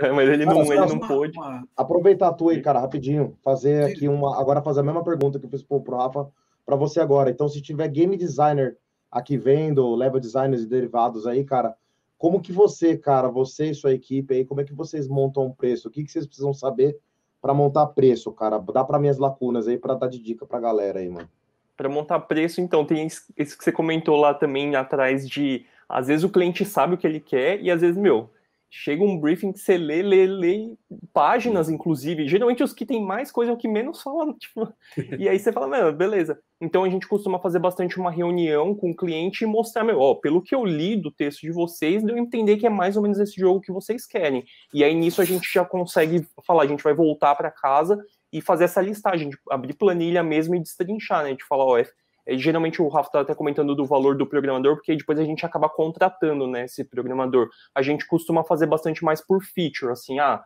mas ele cara, não, ele não uma, pôde. Uma... Aproveitar a tua aí, cara, rapidinho. Fazer aqui uma. Agora fazer a mesma pergunta que eu fiz pro, pro Rafa para você agora. Então, se tiver game designer aqui vendo, level designers e derivados aí, cara, como que você, cara, você e sua equipe aí, como é que vocês montam um preço? O que, que vocês precisam saber para montar preço, cara? Dá para minhas lacunas aí para dar de dica para galera aí, mano. Para montar preço, então, tem isso que você comentou lá também atrás de às vezes o cliente sabe o que ele quer e às vezes, meu, chega um briefing que você lê, lê, lê páginas, uhum. inclusive. Geralmente os que tem mais coisa é o que menos fala. Tipo, e aí você fala, mano, beleza. Então a gente costuma fazer bastante uma reunião com o cliente e mostrar, meu, ó, pelo que eu li do texto de vocês, deu a entender que é mais ou menos esse jogo que vocês querem. E aí nisso a gente já consegue falar, a gente vai voltar para casa e fazer essa listagem, abrir planilha mesmo e destrinchar, né? De falar, ó, é é, geralmente o Rafa está até comentando do valor do programador, porque depois a gente acaba contratando né, esse programador. A gente costuma fazer bastante mais por feature, assim, ah,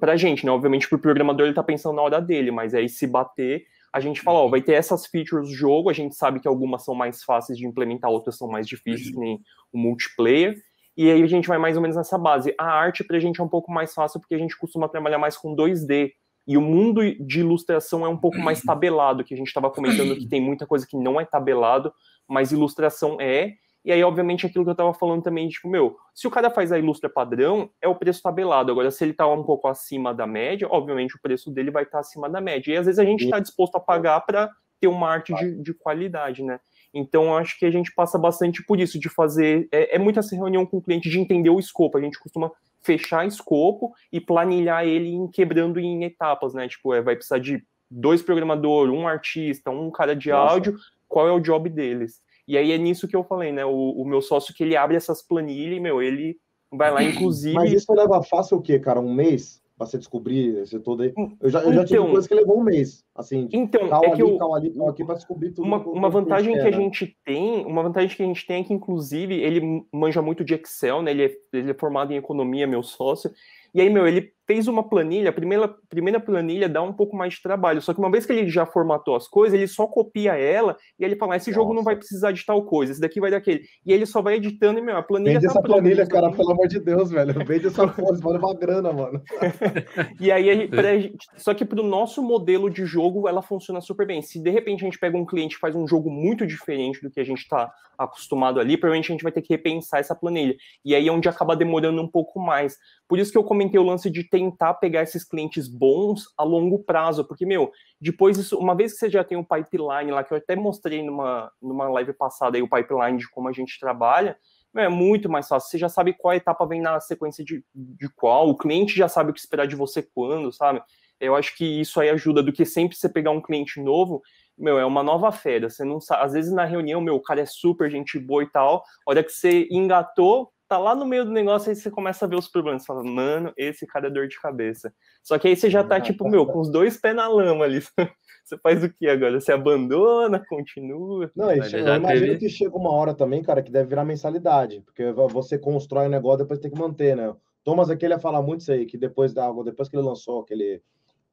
pra gente, né? Obviamente, pro programador ele está pensando na hora dele, mas aí se bater, a gente fala, ó, uhum. vai ter essas features do jogo, a gente sabe que algumas são mais fáceis de implementar, outras são mais difíceis, uhum. nem o multiplayer. E aí a gente vai mais ou menos nessa base. A arte pra gente é um pouco mais fácil porque a gente costuma trabalhar mais com 2D. E o mundo de ilustração é um pouco mais tabelado, que a gente estava comentando que tem muita coisa que não é tabelado, mas ilustração é. E aí, obviamente, aquilo que eu estava falando também, tipo, meu, se o cara faz a ilustra padrão, é o preço tabelado. Agora, se ele está um pouco acima da média, obviamente o preço dele vai estar tá acima da média. E às vezes a gente está disposto a pagar para ter uma arte de, de qualidade, né? Então, acho que a gente passa bastante por isso, de fazer. É, é muito essa reunião com o cliente de entender o escopo. A gente costuma fechar escopo e planilhar ele em, quebrando em etapas, né? Tipo, é, vai precisar de dois programadores, um artista, um cara de Nossa. áudio, qual é o job deles? E aí é nisso que eu falei, né? O, o meu sócio que ele abre essas planilhas, meu, ele vai lá, inclusive. Mas isso leva é fácil o quê, cara? Um mês? pra você descobrir esse todo aí. Eu já, eu já tive então, coisa que levou um mês. Assim, então, cal é ali, eu, cal ali, cal aqui pra descobrir tudo. Uma, uma vantagem que, que a gente tem, uma vantagem que a gente tem é que, inclusive, ele manja muito de Excel, né? Ele é, ele é formado em economia, meu sócio. E aí, meu, ele fez uma planilha, a primeira, primeira planilha dá um pouco mais de trabalho. Só que uma vez que ele já formatou as coisas, ele só copia ela e ele fala: ah, esse jogo não vai precisar de tal coisa, esse daqui vai daquele. E ele só vai editando e, meu, a planilha. Vende tá essa planilha, cara, pelo amor de Deus, velho. Vende essa coisa vale uma grana, mano. e aí, é. só que pro nosso modelo de jogo, ela funciona super bem. Se de repente a gente pega um cliente e faz um jogo muito diferente do que a gente tá acostumado ali, provavelmente a gente vai ter que repensar essa planilha. E aí é onde acaba demorando um pouco mais. Por isso que eu comentei o lance de ter tentar pegar esses clientes bons a longo prazo, porque, meu, depois isso, uma vez que você já tem um pipeline lá, que eu até mostrei numa, numa live passada aí o pipeline de como a gente trabalha, é muito mais fácil. Você já sabe qual etapa vem na sequência de, de qual, o cliente já sabe o que esperar de você quando, sabe? Eu acho que isso aí ajuda do que sempre você pegar um cliente novo, meu, é uma nova fera. Você não sabe, às vezes na reunião, meu, o cara é super gente boa e tal. A hora que você engatou, tá lá no meio do negócio, aí você começa a ver os problemas. Você fala, mano, esse cara é dor de cabeça. Só que aí você já tá, tipo, tá meu, com os dois pés na lama ali. Você faz o que agora? Você abandona, continua? Não, isso, eu imagino que chega uma hora também, cara, que deve virar mensalidade. Porque você constrói o um negócio, depois tem que manter, né? Thomas aqui, ele ia falar muito isso aí, que depois da depois que ele lançou aquele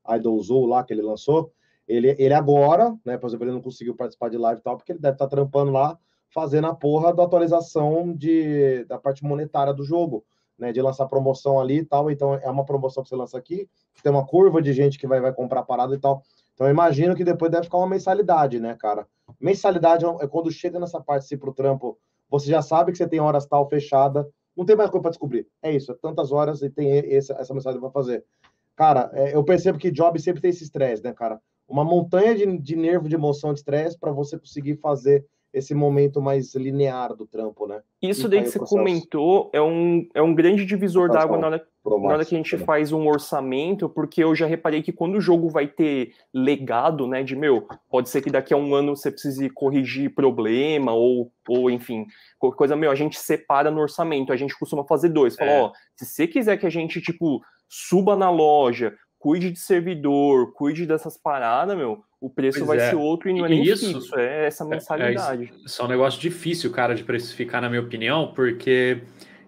Idolzou lá que ele lançou, ele, ele agora, né, por exemplo, ele não conseguiu participar de live e tal, porque ele deve estar tá trampando lá, fazendo a porra da atualização de, da parte monetária do jogo, né? De lançar promoção ali e tal. Então é uma promoção que você lança aqui, que tem uma curva de gente que vai, vai comprar parada e tal. Então imagino que depois deve ficar uma mensalidade, né, cara? Mensalidade é, é quando chega nessa parte, se pro trampo, você já sabe que você tem horas tal fechada, não tem mais coisa para descobrir. É isso, é tantas horas e tem esse, essa mensagem para fazer. Cara, é, eu percebo que job sempre tem esse estresse, né, cara? Uma montanha de, de nervo, de emoção, de estresse para você conseguir fazer esse momento mais linear do trampo, né? Isso e daí que você comentou é um, é um grande divisor d'água na, hora, na hora que a gente né? faz um orçamento, porque eu já reparei que quando o jogo vai ter legado, né, de meu, pode ser que daqui a um ano você precise corrigir problema ou, ou enfim, qualquer coisa, meu, a gente separa no orçamento, a gente costuma fazer dois, fala, é. ó, se você quiser que a gente, tipo, suba na loja, cuide de servidor, cuide dessas paradas, meu, o preço pois vai é. ser outro e não é nem isso, é essa é, é mensalidade. É, isso é um negócio difícil, cara, de precificar, na minha opinião, porque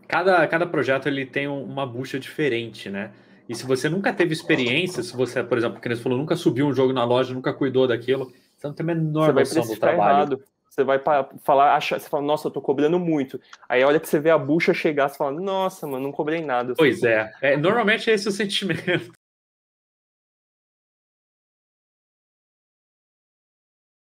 cada, cada projeto ele tem uma bucha diferente, né? E se você nunca teve experiência, se você, por exemplo, que você falou, nunca subiu um jogo na loja, nunca cuidou daquilo, você não tem a menor noção do trabalho. Errado. Você vai falar, acha, você fala, nossa, eu tô cobrando muito. Aí olha que você vê a bucha chegar, você fala, nossa, mano, não cobrei nada. Pois é. é normalmente é esse o sentimento.